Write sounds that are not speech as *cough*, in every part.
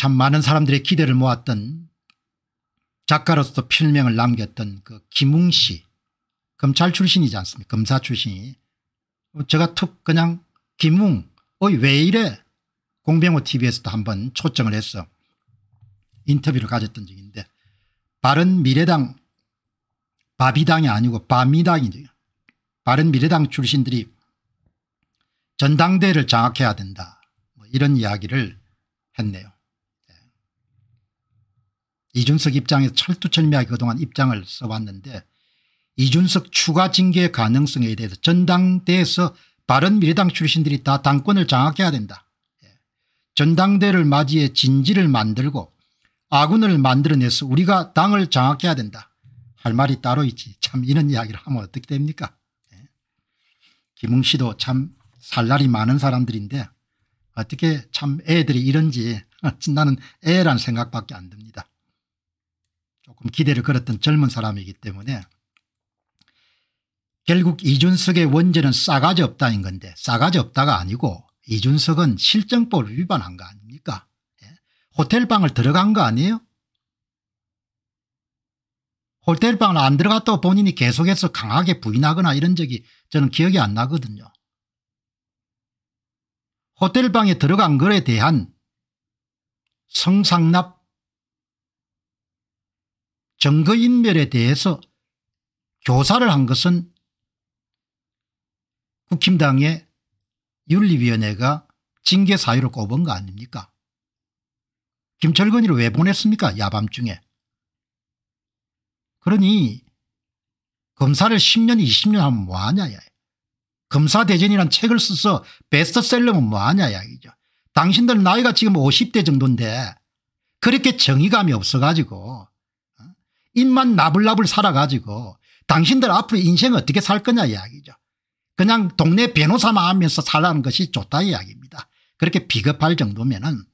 참 많은 사람들의 기대를 모았던 작가로서 필명을 남겼던 그 김웅 씨 검찰 출신이지 않습니까 검사 출신이 제가 툭 그냥 김웅 어이 왜 이래 공병호 tv에서도 한 번 초청을 했어 인터뷰를 가졌던 적인데 바른미래당 바비당이 아니고 바미당이죠 바른미래당 출신들이 전당대회를 장악해야 된다 뭐 이런 이야기를 했네요 이준석 입장에서 철두철미하게 그동안 입장을 써왔는데 이준석 추가 징계 가능성에 대해서 전당대에서 바른미래당 출신들이 다 당권을 장악해야 된다. 예. 전당대를 맞이해 진지를 만들고 아군을 만들어내서 우리가 당을 장악해야 된다. 할 말이 따로 있지. 참 이런 이야기를 하면 어떻게 됩니까? 예. 김웅 씨도 참 살날이 많은 사람들인데 어떻게 참 애들이 이런지 *laughs* 나는 애란 생각밖에 안 듭니다. 조금 기대를 걸었던 젊은 사람이기 때문에 결국 이준석의 원죄는 싸가지 없다인 건데 싸가지 없다가 아니고 이준석은 실정법을 위반한 거 아닙니까 예? 호텔방을 들어간 거 아니에요 호텔방을 안 들어갔다고 본인이 계속해서 강하게 부인하거나 이런 적이 저는 기억이 안 나거든요 호텔방에 들어간 거에 대한 성상납 정거인멸에 대해서 조사를 한 것은 국힘당의 윤리위원회가 징계 사유로 꼽은 거 아닙니까? 김철근이를 왜 보냈습니까? 야밤중에. 그러니 검사를 10년 20년 하면 뭐하냐 검사 대전이란 책을 써서 베스트셀러면 뭐하냐 이죠 당신들 나이가 지금 50대 정도인데 그렇게 정의감이 없어가지고 입만 나불나불 살아가지고 당신들 앞으로 인생 어떻게 살 거냐 이야기죠. 그냥 동네 변호사만 하면서 살라는 것이 좋다 이야기입니다. 그렇게 비겁할 정도면은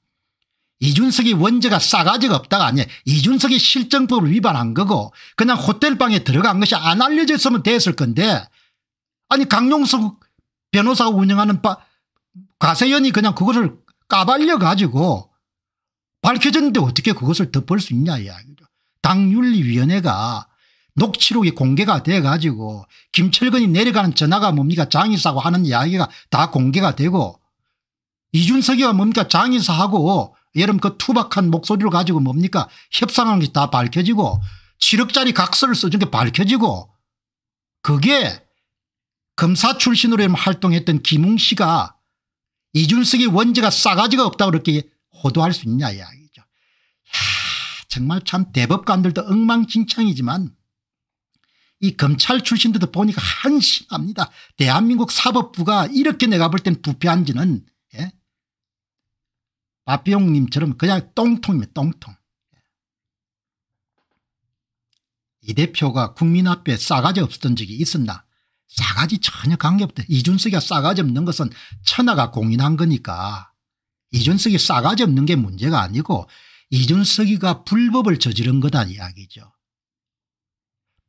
이준석이 원죄가 싸가지가 없다가 아니에요. 이준석이 실정법을 위반한 거고 그냥 호텔방에 들어간 것이 안 알려졌으면 됐을 건데 아니 강용석 변호사가 운영하는 바, 과세연이 그냥 그것을 까발려 가지고 밝혀졌는데 어떻게 그것을 덮을 수 있냐 이야기 당윤리위원회가 녹취록이 공개가 돼가지고 김철근이 내려가는 전화가 뭡니까 장의사고 하는 이야기가 다 공개가 되고 이준석이가 뭡니까 장의사하고 여러분 그 투박한 목소리를 가지고 뭡니까 협상하는 게 다 밝혀지고 7억짜리 각서를 써준 게 밝혀지고 그게 검사 출신으로 활동했던 김웅 씨가 이준석이 원죄가 싸가지가 없다고 그렇게 호도할 수 있냐 이야기. 정말 참 대법관들도 엉망진창이지만 이 검찰 출신들도 보니까 한심합니다. 대한민국 사법부가 이렇게 내가 볼 땐 부패한지는 예? 박비용님처럼 그냥 똥통입니 똥통. 이 대표가 국민 앞에 싸가지 없었던 적이 있었나 싸가지 전혀 관계없다. 이준석이 싸가지 없는 것은 천하가 공인한 거니까 이준석이 싸가지 없는 게 문제가 아니고 이준석이가 불법을 저지른 거다 이야기죠.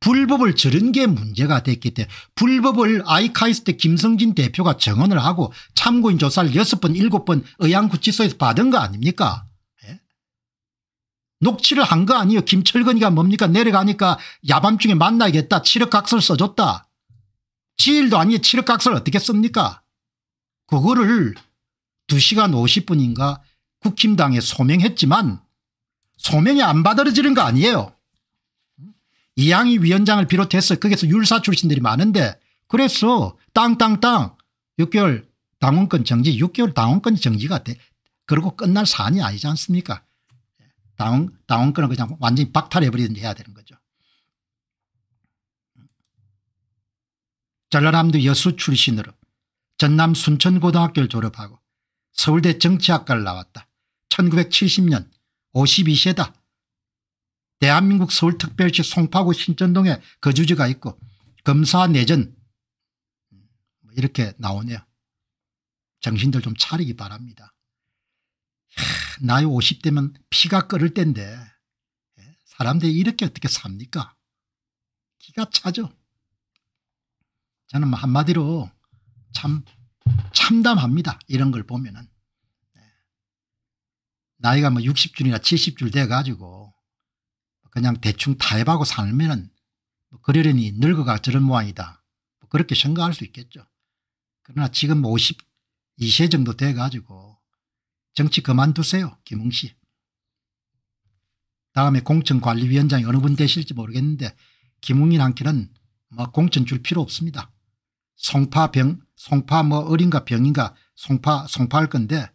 불법을 저른 게 문제가 됐기 때문에 불법을 아이카이스트 김성진 대표가 증언을 하고 참고인 조사를 6번 7번 의양구치소에서 받은 거 아닙니까 예? 녹취를 한 거 아니에요 김철근이가 뭡니까 내려가니까 야밤중에 만나야겠다 치력각서를 써줬다 지일도 아니에 요치력각서를 어떻게 씁니까 그거를 2시간 50분인가 국힘당에 소명했지만 소명이 안 받아들여지는 거 아니에요. 이양희 위원장을 비롯해서 거기서 율사 출신들이 많은데 그래서 땅땅땅 6개월 당원권 정지 6개월 당원권 정지가 돼. 그리고 끝날 사안이 아니지 않습니까 당원, 당원권을 그냥 완전히 박탈해버리든지 해야 되는 거죠. 전라남도 여수 출신으로 전남 순천고등학교를 졸업하고 서울대 정치학과를 나왔다. 1970년 52세다. 대한민국 서울특별시 송파구 신천동에 거주지가 있고 검사 내전 뭐 이렇게 나오네요. 정신들 좀 차리기 바랍니다. 나이 50대면 피가 끓을 때인데 예, 사람들이 이렇게 어떻게 삽니까? 기가 차죠. 저는 뭐 한마디로 참 참담합니다. 이런 걸 보면은. 나이가 뭐 60줄이나 70줄 돼가지고 그냥 대충 타협하고 살면은 뭐 그러려니 늙어가 저런 모양이다. 뭐 그렇게 생각할 수 있겠죠. 그러나 지금 52세 뭐 정도 돼가지고 정치 그만두세요. 김웅 씨. 다음에 공천관리위원장이 어느 분 되실지 모르겠는데 김웅인 한길는뭐 공천 줄 필요 없습니다. 송파병, 송파 뭐 어린가 병인가 송파, 송파할 건데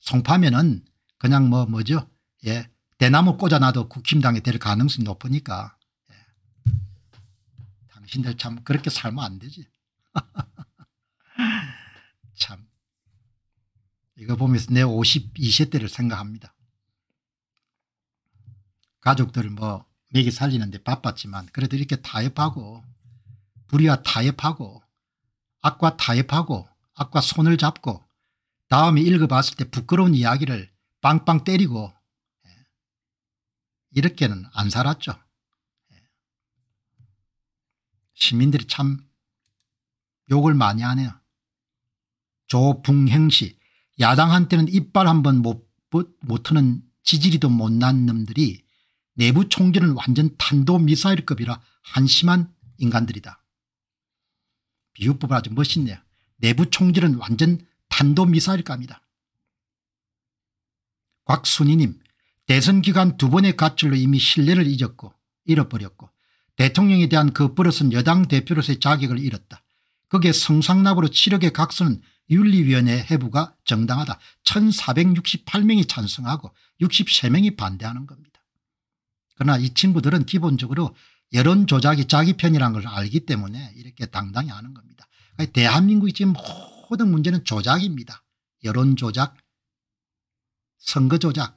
송파면은 그냥 뭐 뭐죠 예 대나무 꽂아놔도 국힘당에 될 가능성이 높으니까 예. 당신들 참 그렇게 살면 안 되지 *laughs* 참 이거 보면서 내 52세 때를 생각합니다 가족들뭐 먹이 살리는데 바빴지만 그래도 이렇게 타협하고 불의와 타협하고 악과 타협하고 악과 손을 잡고 다음에 읽어봤을 때 부끄러운 이야기를 빵빵 때리고 예. 이렇게는 안 살았죠. 예. 시민들이 참 욕을 많이 하네요. 조붕행시 야당한테는 이빨 한번 못, 못 트는 지지리도 못난 놈들이 내부 총질은 완전 탄도미사일급이라 한심한 인간들이다. 비유법을 아주 멋있네요. 내부 총질은 완전 탄도미사일감이다. 곽순희님 대선 기간 두 번의 가출로 이미 신뢰를 잊었고 잃어버렸고 대통령에 대한 그 버릇은 여당 대표로서의 자격을 잃었다. 그게 성상납으로 7억의 각서는 윤리위원회 해부가 정당하다. 1468명이 찬성하고 63명이 반대하는 겁니다. 그러나 이 친구들은 기본적으로 여론 조작이 자기 편이라는 걸 알기 때문에 이렇게 당당히 하는 겁니다. 대한민국이 지금 모든 문제는 조작입니다. 여론 조작, 선거 조작,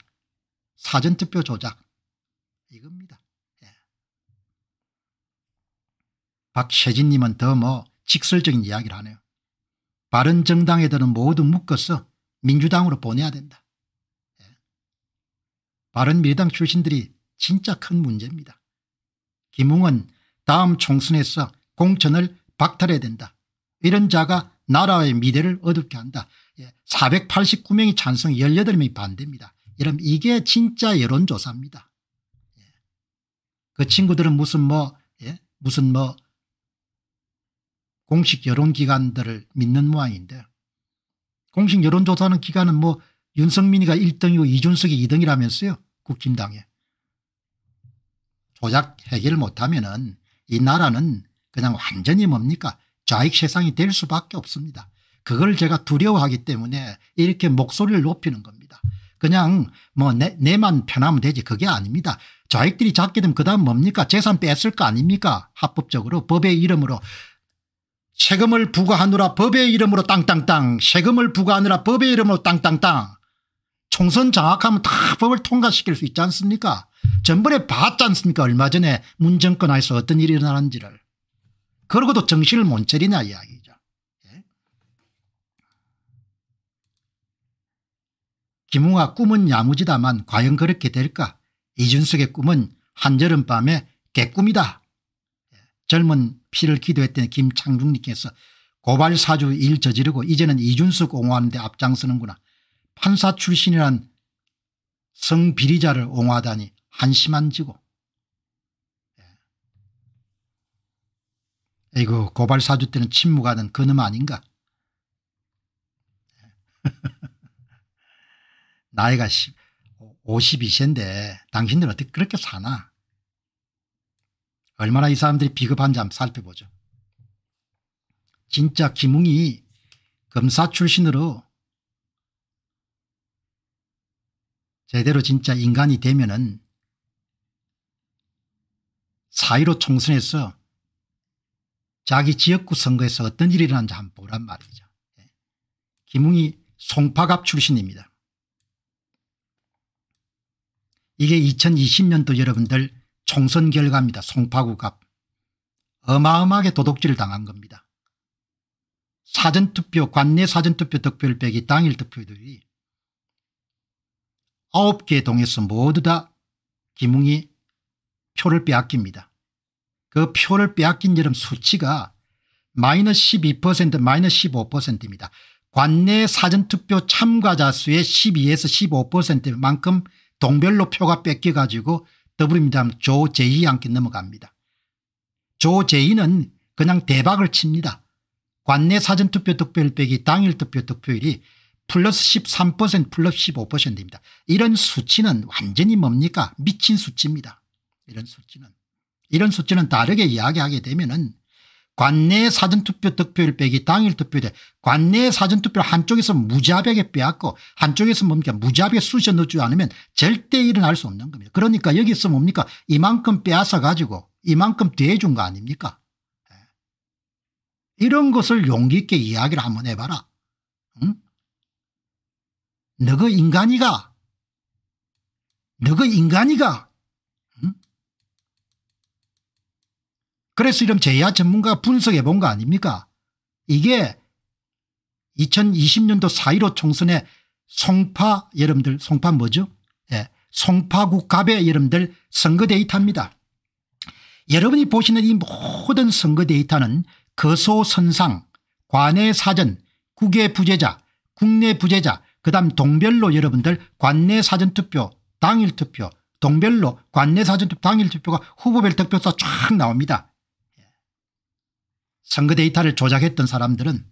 사전투표 조작 이겁니다. 예. 박세진님은 더 뭐 직설적인 이야기를 하네요. 바른정당에들은 모두 묶어서 민주당으로 보내야 된다. 예. 바른미래당 출신들이 진짜 큰 문제입니다. 김웅은 다음 총선에서 공천을 박탈해야 된다. 이런 자가 나라의 미래를 어둡게 한다. 489명이 예, 찬성 18명이 반대입니다. 여러분 이게 진짜 여론조사입니다. 예. 그 친구들은 무슨 뭐 예? 무슨 뭐 공식 여론기관들을 믿는 모양인데 공식 여론조사하는 기관은 뭐 윤석민이가 1등이고 이준석이 2등이라면서요. 국힘당에. 조작 해결 못하면 은이 나라는 그냥 완전히 뭡니까 좌익 세상이 될 수밖에 없습니다. 그걸 제가 두려워하기 때문에 이렇게 목소리를 높이는 겁니다. 그냥 뭐 내, 내만 편하면 되지 그게 아닙니다. 좌익들이 잡게 되면 그다음 뭡니까 재산 뺐을 거 아닙니까 합법적으로 법의 이름으로 세금을 부과하느라 법의 이름으로 땅땅땅 세금을 부과하느라 법의 이름으로 땅땅땅 총선 장악하면 다 법을 통과시킬 수 있지 않습니까 전번에 봤지 않습니까 얼마 전에 문정권 하에서 어떤 일이 일어나는지를 그러고도 정신을 못 차리냐 이야기 김웅아 꿈은 야무지다만 과연 그렇게 될까 이준석의 꿈은 한여름밤의 개꿈이다. 젊은 피를 기도했던 김창중님께서 고발사주 일 저지르고 이제는 이준석 옹호하는데 앞장서는구나. 판사 출신이란 성비리자를 옹호하다니 한심한 지고. 예. 이거 고발사주 때는 침묵하던 그 놈 아닌가. 나이가 10, 52세인데 당신들 어떻게 그렇게 사나 얼마나 이 사람들이 비겁한지 한번 살펴보죠. 진짜 김웅이 검사 출신으로 제대로 진짜 인간이 되면은 사이로 총선에서 자기 지역구 선거에서 어떤 일이 일어난지 한번 보란 말이죠. 예. 김웅이 송파갑 출신입니다. 이게 2020년도 여러분들 총선 결과입니다. 송파구갑. 어마어마하게 도둑질을 당한 겁니다. 사전투표 관내 사전투표 득표율 빼기 당일 득표율이 9개 동에서 모두 다 김웅이 표를 빼앗깁니다. 그 표를 빼앗긴 여름 수치가 마이너스 12% 마이너스 15%입니다. 관내 사전투표 참가자 수의 12에서 15%만큼 동별로 표가 뺏겨가지고 더불어민주당 조제이양께 넘어갑니다. 조제이는 그냥 대박을 칩니다. 관내 사전투표 득표율빼기 당일 투표 득표율이 플러스 13% 플러스 15%입니다. 이런 수치는 완전히 뭡니까 미친 수치입니다. 이런 수치는 이런 수치는 다르게 이야기하게 되면 은 관내 사전투표 득표율 빼기 당일 투표대 관내 사전투표를 한쪽에서 무자비하게 빼앗고 한쪽에서 뭡니까 무자비하게 쑤셔 넣지 않으면 절대 일어날 수 없는 겁니다. 그러니까 여기서 뭡니까 이만큼 빼앗아 가지고 이만큼 대해준 거 아닙니까 예. 이런 것을 용기 있게 이야기를 한번 해봐라. 응? 너그 인간이가 너 그 인간이가 그래서 이런 제야 전문가가 분석해 본 거 아닙니까? 이게 2020년도 4.15 총선에 송파 여러분들 송파 뭐죠? 예, 송파구 갑의 여러분들 선거 데이터입니다. 여러분이 보시는 이 모든 선거 데이터는 거소선상 관내 사전 국외 부재자 국내 부재자 그 다음 동별로 여러분들 관내 사전투표 당일투표 동별로 관내 사전투표 당일투표가 후보별 득표수가 쫙 나옵니다. 선거 데이터를 조작했던 사람들은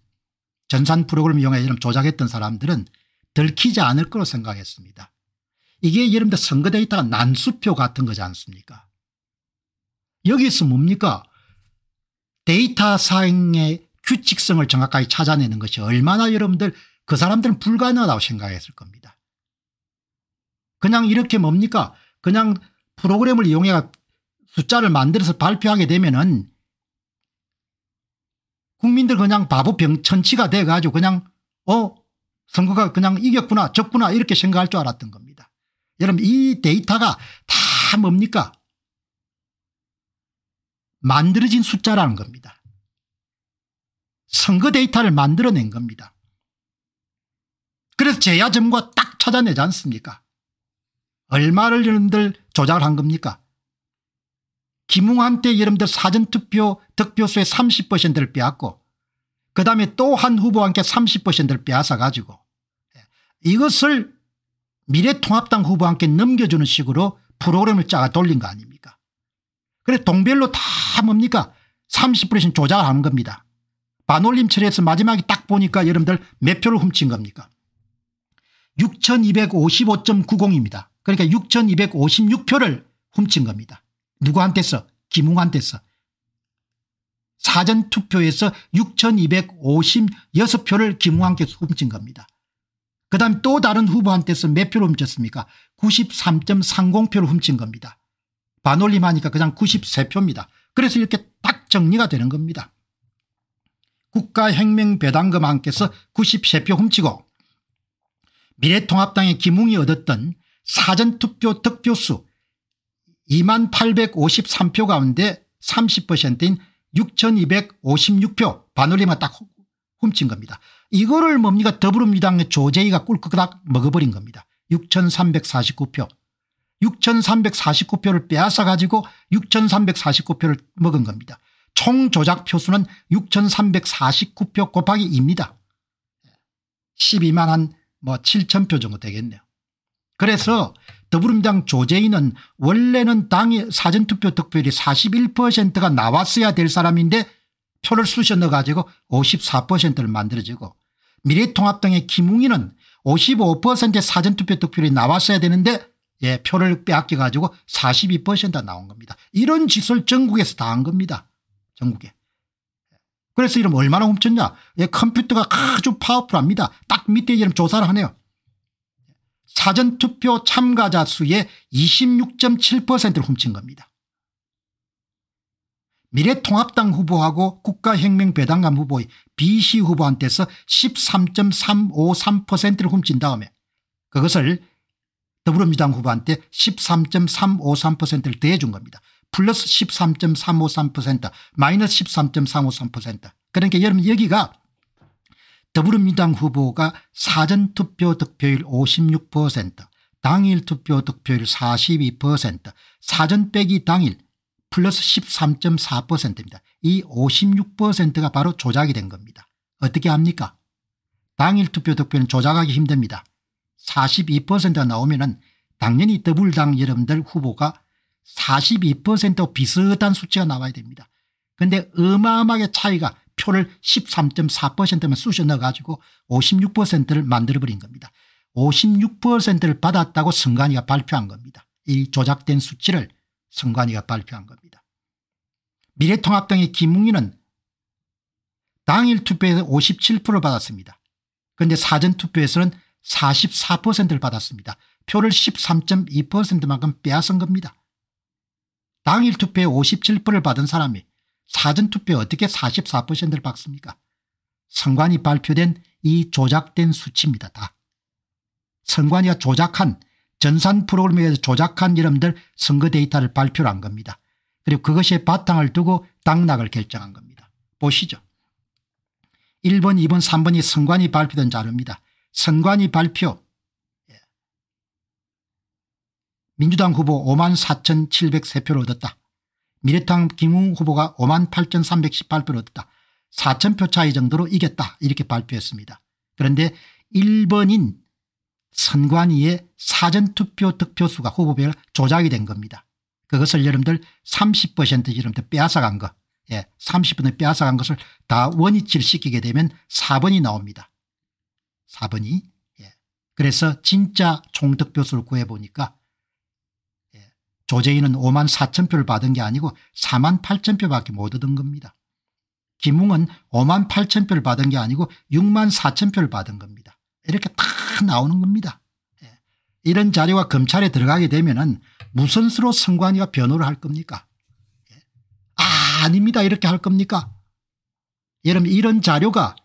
전산 프로그램 을 이용해 조작했던 사람들은 들키지 않을 거로 생각했습니다. 이게 여러분들 선거 데이터가 난수표 같은 거지 않습니까 여기서 뭡니까 데이터 사행의 규칙성을 정확하게 찾아내는 것이 얼마나 여러분들 그 사람들은 불가능하다고 생각했을 겁니다. 그냥 이렇게 뭡니까 그냥 프로그램을 이용해 숫자를 만들어서 발표하게 되면 은 국민들 그냥 바보 병천치가 돼가지고 그냥 어 선거가 그냥 이겼구나 졌구나 이렇게 생각할 줄 알았던 겁니다. 여러분 이 데이터가 다 뭡니까 만들어진 숫자라는 겁니다. 선거 데이터를 만들어낸 겁니다. 그래서 제야점과 딱 찾아내지 않습니까 얼마를 여러분들 조작을 한 겁니까 김웅한 때 여러분들 사전투표 득표수의 30%를 빼앗고 그 다음에 또 한 후보한테 30%를 빼앗아 가지고 예, 이것을 미래통합당 후보한테 넘겨주는 식으로 프로그램을 짜가 돌린 거 아닙니까 그래 동별로 다 뭡니까 30%씩 조작하는 겁니다 반올림 처리해서 마지막에 딱 보니까 여러분들 몇 표를 훔친 겁니까 6255.90입니다 그러니까 6256표를 훔친 겁니다 누구한테 써? 김웅한테 써. 사전투표에서 6,256표를 김웅한테 훔친 겁니다. 그 다음 또 다른 후보한테서 몇 표를 훔쳤습니까 93.30표를 훔친 겁니다. 반올림 하니까 그냥 93표입니다. 그래서 이렇게 딱 정리가 되는 겁니다. 국가혁명배당금한께서 93표 훔치고 미래통합당의 김웅이 얻었던 사전투표 득표수 2만 853표 가운데 30%인 6256표 반올림만 딱 훔친 겁니다. 이거를 뭡니까 더불어민주당의 조재희가 꿀꺽딱 먹어버린 겁니다. 6349표 6349표를 빼앗아 가지고 6349표를 먹은 겁니다. 총 조작 표수는 6349표 곱하기 2입니다. 12만 한뭐 7천 표 정도 되겠네요. 그래서 더불어민당 조재인은 원래는 당의 사전투표 득표율이 41%가 나왔어야 될 사람인데 표를 쑤셔 넣어가지고 54%를 만들어지고 미래통합당의 김웅이는 55%의 사전투표 득표율이 나왔어야 되는데 예, 표를 빼앗겨가지고 42%가 나온 겁니다. 이런 짓을 전국에서 다 한 겁니다. 전국에. 그래서 이름 얼마나 훔쳤냐. 예, 컴퓨터가 아주 파워풀합니다. 딱 밑에 이름 조사를 하네요. 사전투표 참가자 수의 26.7%를 훔친 겁니다. 미래통합당 후보하고 국가혁명배당감 후보의 BC 후보한테서 13.353%를 훔친 다음에 그것을 더불어민주당 후보한테 13.353%를 더해준 겁니다. 플러스 13.353% 마이너스 13.353% 그러니까 여러분 여기가 더불어민주당 후보가 사전투표 득표율 56% 당일 투표 득표율 42% 사전 빼기 당일 플러스 13.4%입니다. 이 56%가 바로 조작이 된 겁니다. 어떻게 합니까 당일 투표 득표는 조작하기 힘듭니다. 42%가 나오면 은 당연히 더불당 여러분들 후보가 42% 비슷한 수치가 나와야 됩니다. 그런데 어마어마하게 차이가 표를 13.4%만 쑤셔 넣어가지고 56%를 만들어버린 겁니다. 56%를 받았다고 선관위가 발표한 겁니다. 이 조작된 수치를 선관위가 발표한 겁니다. 미래통합당의 김웅이는 당일 투표에서 57% 받았습니다. 그런데 사전투표에서는 44%를 받았습니다. 표를 13.2%만큼 빼앗은 겁니다. 당일 투표에 57%를 받은 사람이 사전투표 어떻게 44%를 받습니까 선관위 발표된 이 조작된 수치입니다. 다. 선관위가 조작한 전산 프로그램에서 조작한 이름들 선거 데이터를 발표를 한 겁니다. 그리고 그것에 바탕을 두고 당락을 결정한 겁니다. 보시죠. 1번 2번 3번이 선관위 발표된 자료입니다. 선관위 발표 예. 민주당 후보 5 4,703표를 얻었다. 미래통합 김웅 후보가 5만 8,318표를 얻었다. 4천표 차이 정도로 이겼다 이렇게 발표했습니다. 그런데 1번인 선관위의 사전투표 득표수가 후보별 조작이 된 겁니다. 그것을 여러분들 30% 여러분들 빼앗아간 것 예, 30분에 빼앗아간 것을 다 원위치를 시키게 되면 4번이 나옵니다. 4번이. 예. 그래서 진짜 총득표수를 구해보니까 조재인은 5만 4천 표를 받은 게 아니고 4만 8천 표밖에 못 얻은 겁니다. 김웅은 5만 8천 표를 받은 게 아니고 6만 4천 표를 받은 겁니다. 이렇게 다 나오는 겁니다. 예. 이런 자료가 검찰에 들어가게 되면 은 무슨 수로 선관위가 변호를 할 겁니까? 아, 아닙니다. 이렇게 할 겁니까? 여러분 이런 자료가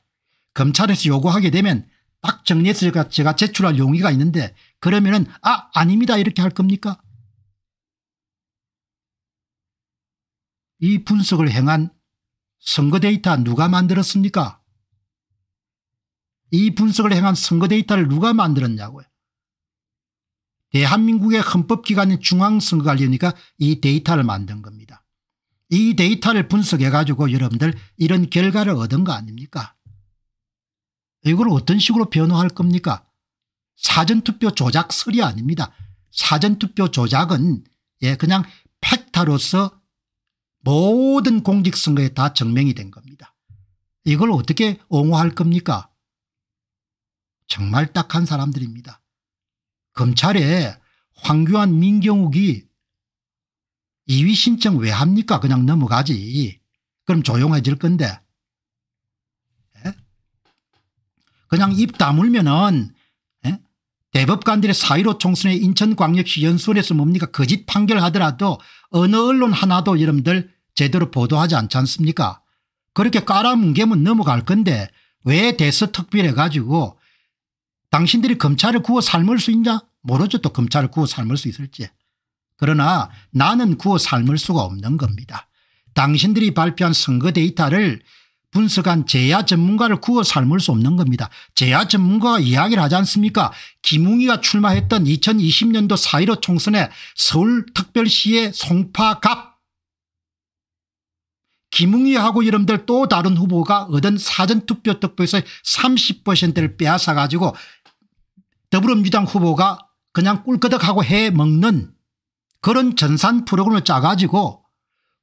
검찰에서 요구하게 되면 딱 정리해서 제가, 제출할 용의가 있는데 그러면 은아 아닙니다. 이렇게 할 겁니까? 이 분석을 행한 선거 데이터 누가 만들었습니까? 이 분석을 행한 선거 데이터를 누가 만들었냐고요. 대한민국의 헌법기관인 중앙선거관리니까 이 데이터를 만든 겁니다. 이 데이터를 분석해가지고 여러분들 이런 결과를 얻은 거 아닙니까? 이걸 어떤 식으로 변호할 겁니까? 사전투표 조작설이 아닙니다. 사전투표 조작은 예 그냥 팩타로서 모든 공직선거에 다 증명이 된 겁니다. 이걸 어떻게 옹호할 겁니까? 정말 딱한 사람들입니다. 검찰에 황교안 민경욱이 이위 신청 왜 합니까 그냥 넘어가지 그럼 조용해질 건데 에? 예? 그냥 입 다물면은 예? 대법관들의 사일오 총선에 인천광역시 연수원에서 뭡니까 거짓 판결하더라도 어느 언론 하나도 여러분들 제대로 보도하지 않지 않습니까 그렇게 깔아뭉개면 넘어갈 건데 왜대서특별해가지고 당신들이 검찰을 구워 삶을 수 있냐 모르죠 또 검찰을 구워 삶을 수 있을지 그러나 나는 구워 삶을 수가 없는 겁니다. 당신들이 발표한 선거 데이터를 분석한 재야 전문가를 구워 삶을 수 없는 겁니다. 재야 전문가가 이야기를 하지 않습니까 김웅이가 출마했던 2020년도 4.15 총선에 서울특별시의 송파갑 김웅희하고 이름들 또 다른 후보가 얻은 사전투표 득표에서 30%를 빼앗아가지고 더불어민주당 후보가 그냥 꿀끄덕하고 해먹는 그런 전산 프로그램을 짜가지고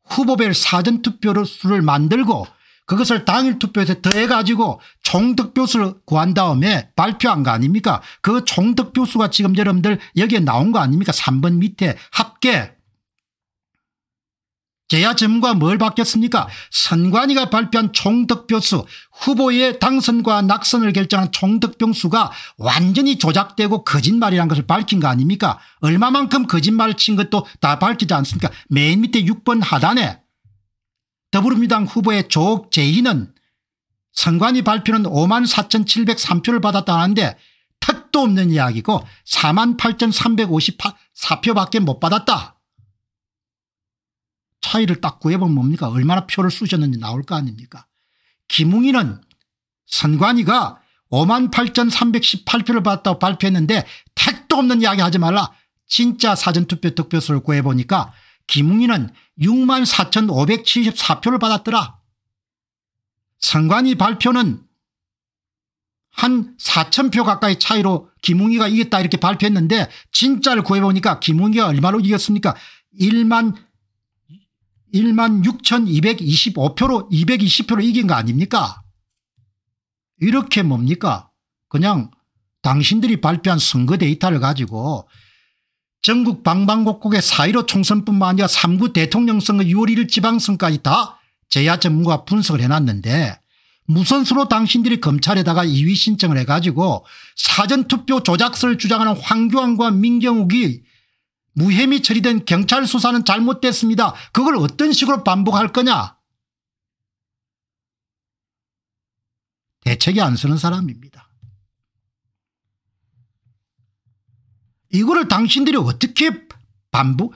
후보별 사전투표를 수를 만들고 그것을 당일 투표에 서 더해가지고 총득표수를 구한 다음에 발표한 거 아닙니까 그 총득표수가 지금 여러분들 여기에 나온 거 아닙니까 3번 밑에 합계 제야점과뭘바뀌었습니까 선관위가 발표한 총득표수 후보의 당선과 낙선을 결정한 총득표수가 완전히 조작되고 거짓말이란 것을 밝힌 거 아닙니까 얼마만큼 거짓말을 친 것도 다 밝히지 않습니까 맨 밑에 6번 하단에 더불어민주당 후보의 조재희는 옥 선관위 발표는 5만 4,703표를 받았다는데 턱도 없는 이야기고 4만 8,354표밖에 못 받았다. 차이를 딱 구해보면 뭡니까 얼마나 표를 쑤셨는지 나올 거 아닙니까 김웅이는 선관위가 5만 8,318표를 받았다고 발표했는데 택도 없는 이야기 하지 말라 진짜 사전투표 득표수를 구해보니까 김웅이는 6만 4,574표를 받았더라 선관위 발표는 한 4천 표 가까이 차이로 김웅이가 이겼다 이렇게 발표했는데 진짜를 구해보니까 김웅이가 얼마로 이겼습니까? 1만 1만 6,225표로 220표로 이긴 거 아닙니까? 이렇게 뭡니까? 그냥 당신들이 발표한 선거 데이터를 가지고 전국 방방곡곡의 4.15 총선뿐만 아니라 3구 대통령 선거 6월 1일 지방선까지 다 제야 전문가 분석을 해놨는데 무선수로 당신들이 검찰에다가 이위 신청을 해가지고 사전투표 조작설 주장하는 황교안과 민경욱이 무혐의 처리된 경찰 수사는 잘못됐습니다. 그걸 어떤 식으로 반복할 거냐 대책이 안 쓰는 사람입니다. 이거를 당신들이 어떻게 반복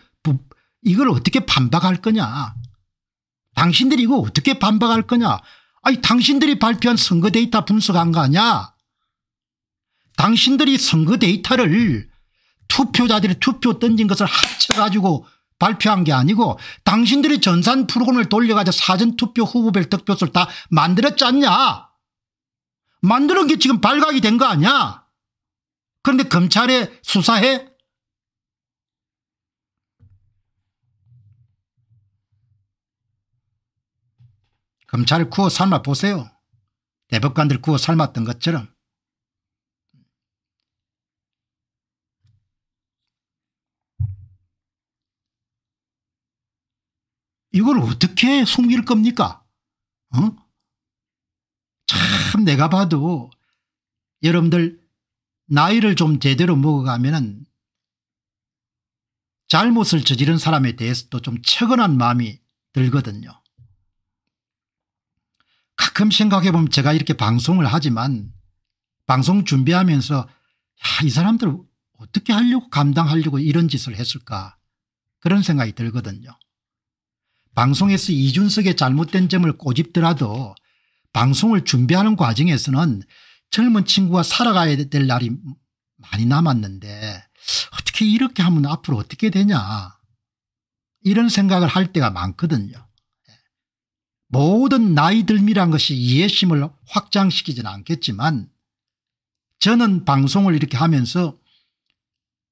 이걸 어떻게 반박할 거냐 당신들이 이거 어떻게 반박할 거냐 아니 당신들이 발표한 선거 데이터 분석한 거 아니야 당신들이 선거 데이터를 투표자들이 투표 던진 것을 합쳐가지고 발표한 게 아니고 당신들이 전산 프로그램을 돌려가지고 사전투표 후보별 득표수를 다 만들었지 않냐 만드는 게 지금 발각이 된 거 아니야 그런데 검찰에 수사해 검찰 구워 삶아 보세요 대법관들 구워 삶았던 것처럼 이걸 어떻게 숨길 겁니까? 어? 참 내가 봐도 여러분들 나이를 좀 제대로 먹어가면 잘못을 저지른 사람에 대해서도 좀 처근한 마음이 들거든요. 가끔 생각해보면 제가 이렇게 방송을 하지만 방송 준비하면서 야, 이 사람들 어떻게 하려고 감당하려고 이런 짓을 했을까 그런 생각이 들거든요. 방송에서 이준석의 잘못된 점을 꼬집더라도 방송을 준비하는 과정에서는 젊은 친구가 살아가야 될 날이 많이 남았는데 어떻게 이렇게 하면 앞으로 어떻게 되냐 이런 생각을 할 때가 많거든요. 모든 나이들미란 것이 이해심을 확장시키지는 않겠지만 저는 방송을 이렇게 하면서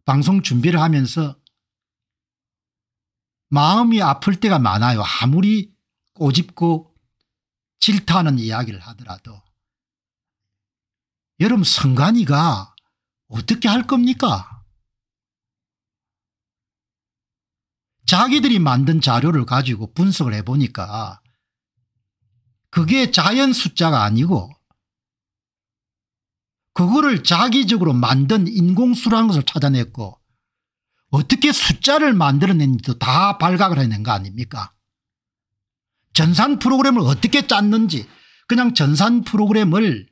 방송 준비를 하면서 마음이 아플 때가 많아요. 아무리 꼬집고 질타하는 이야기를 하더라도. 여러분 성관이가 어떻게 할 겁니까? 자기들이 만든 자료를 가지고 분석을 해보니까 그게 자연 숫자가 아니고 그거를 자기적으로 만든 인공수라는 것을 찾아냈고 어떻게 숫자를 만들어낸지도 다 발각을 해낸 거 아닙니까 전산 프로그램을 어떻게 짰는지 그냥 전산 프로그램을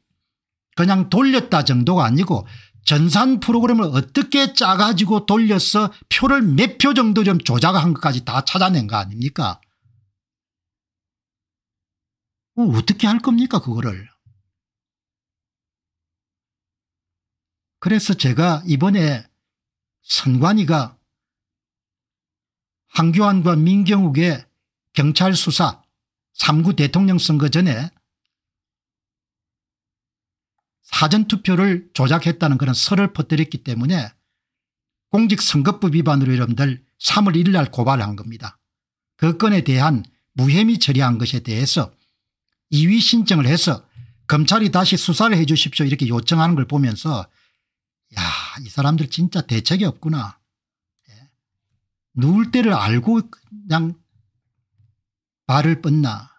그냥 돌렸다 정도가 아니고 전산 프로그램을 어떻게 짜가지고 돌려서 표를 몇 표 정도 좀 조작한 것까지 다 찾아낸 거 아닙니까 어떻게 할 겁니까 그거를 그래서 제가 이번에 선관위가 황교안과 민경욱의 경찰 수사 3구 대통령 선거 전에 사전투표를 조작했다는 그런 설을 퍼뜨렸기 때문에 공직선거법 위반으로 여러분들 3월 1일 날 고발한 겁니다. 그 건에 대한 무혐의 처리한 것에 대해서 2위 신청을 해서 검찰이 다시 수사를 해 주십시오 이렇게 요청하는 걸 보면서 야, 이 사람들 진짜 대책이 없구나. 예. 누울 때를 알고 그냥 발을 뻗나.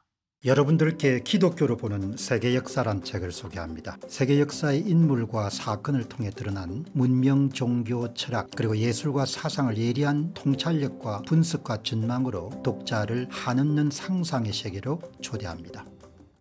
여러분들께 기독교로 보는 세계 역사란 책을 소개합니다. 세계 역사의 인물과 사건을 통해 드러난 문명, 종교, 철학 그리고 예술과 사상을 예리한 통찰력과 분석과 전망으로 독자를 한없는 상상의 세계로 초대합니다.